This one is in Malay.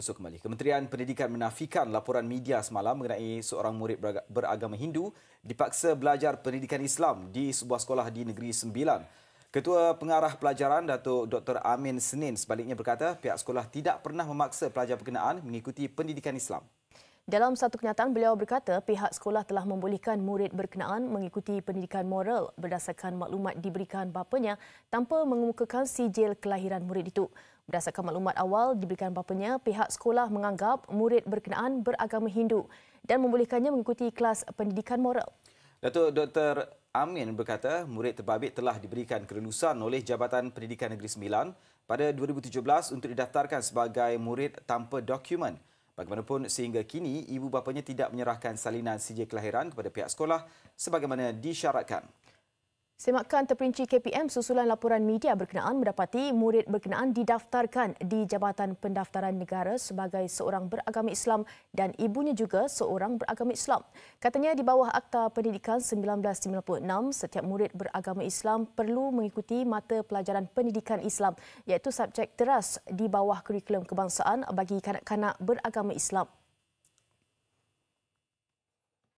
Besok kembali. Kementerian Pendidikan menafikan laporan media semalam mengenai seorang murid beragama Hindu dipaksa belajar pendidikan Islam di sebuah sekolah di Negeri Sembilan. Ketua Pengarah Pelajaran Datuk Dr. Amin Senin sebaliknya berkata pihak sekolah tidak pernah memaksa pelajar berkenaan mengikuti pendidikan Islam. Dalam satu kenyataan, beliau berkata pihak sekolah telah membolehkan murid berkenaan mengikuti pendidikan moral berdasarkan maklumat diberikan bapanya tanpa mengemukakan sijil kelahiran murid itu. Berdasarkan maklumat awal diberikan bapanya, pihak sekolah menganggap murid berkenaan beragama Hindu dan membolehkannya mengikuti kelas pendidikan moral. Datuk Dr. Amin berkata murid terbabit telah diberikan kelulusan oleh Jabatan Pendidikan Negeri Sembilan pada 2017 untuk didaftarkan sebagai murid tanpa dokumen. Bagaimanapun sehingga kini ibu bapanya tidak menyerahkan salinan CJ kelahiran kepada pihak sekolah sebagaimana disyaratkan. Semakan terperinci KPM, susulan laporan media berkenaan mendapati murid berkenaan didaftarkan di Jabatan Pendaftaran Negara sebagai seorang beragama Islam dan ibunya juga seorang beragama Islam. Katanya di bawah Akta Pendidikan 1996, setiap murid beragama Islam perlu mengikuti mata pelajaran pendidikan Islam iaitu subjek teras di bawah kurikulum kebangsaan bagi kanak-kanak beragama Islam.